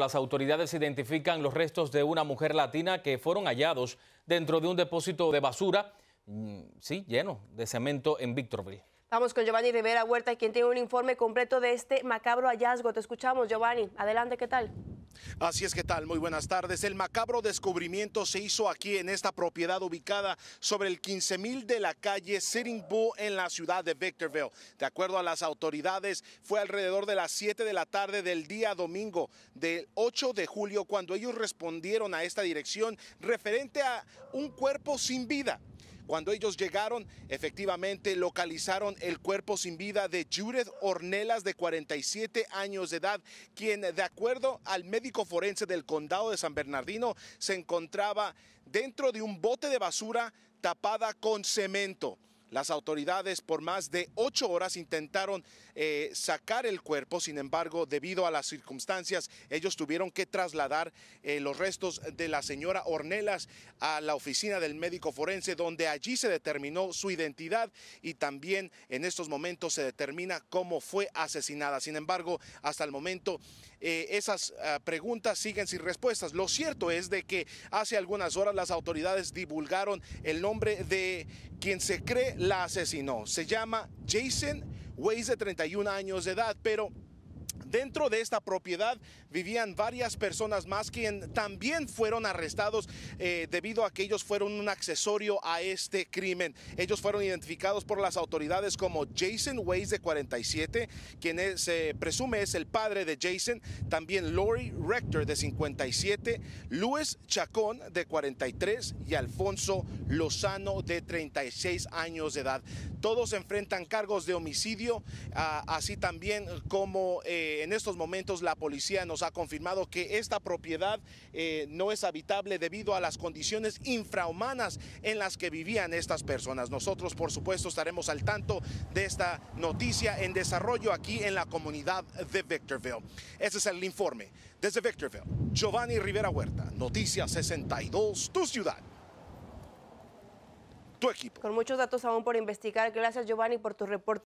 Las autoridades identifican los restos de una mujer latina que fueron hallados dentro de un depósito de basura, mm, sí, lleno de cemento en Victorville. Estamos con Giovanni Rivera Huerta, quien tiene un informe completo de este macabro hallazgo. Te escuchamos, Giovanni. Adelante, ¿qué tal? Así es que tal, muy buenas tardes. El macabro descubrimiento se hizo aquí en esta propiedad ubicada sobre el 15000 de la calle Sitting Bull en la ciudad de Victorville. De acuerdo a las autoridades, fue alrededor de las 7 de la tarde del día domingo del 8 de julio cuando ellos respondieron a esta dirección referente a un cuerpo sin vida. Cuando ellos llegaron, efectivamente localizaron el cuerpo sin vida de Judith Ornelas, de 47 años de edad, quien, de acuerdo al médico forense del condado de San Bernardino, se encontraba dentro de un bote de basura tapada con cemento. Las autoridades por más de ocho horas intentaron eh, sacar el cuerpo, sin embargo, debido a las circunstancias, ellos tuvieron que trasladar eh, los restos de la señora Ornelas a la oficina del médico forense, donde allí se determinó su identidad y también en estos momentos se determina cómo fue asesinada. Sin embargo, hasta el momento eh, esas ah, preguntas siguen sin respuestas. Lo cierto es de que hace algunas horas las autoridades divulgaron el nombre de quien se cree la asesinó. Se llama Jason Weiss, de 31 años de edad, pero Dentro de esta propiedad vivían varias personas más quien también fueron arrestados eh, debido a que ellos fueron un accesorio a este crimen. Ellos fueron identificados por las autoridades como Jason Ways de 47, quien se presume es el padre de Jason, también Lori Rector de 57, Luis Chacón de 43 y Alfonso Lozano de 36 años de edad. Todos enfrentan cargos de homicidio, ah, así también como... Eh, eh, en estos momentos la policía nos ha confirmado que esta propiedad eh, no es habitable debido a las condiciones infrahumanas en las que vivían estas personas. Nosotros, por supuesto, estaremos al tanto de esta noticia en desarrollo aquí en la comunidad de Victorville. Ese es el informe. Desde Victorville, Giovanni Rivera Huerta, Noticias 62, tu ciudad. Tu equipo. Con muchos datos aún por investigar. Gracias, Giovanni, por tu reporte.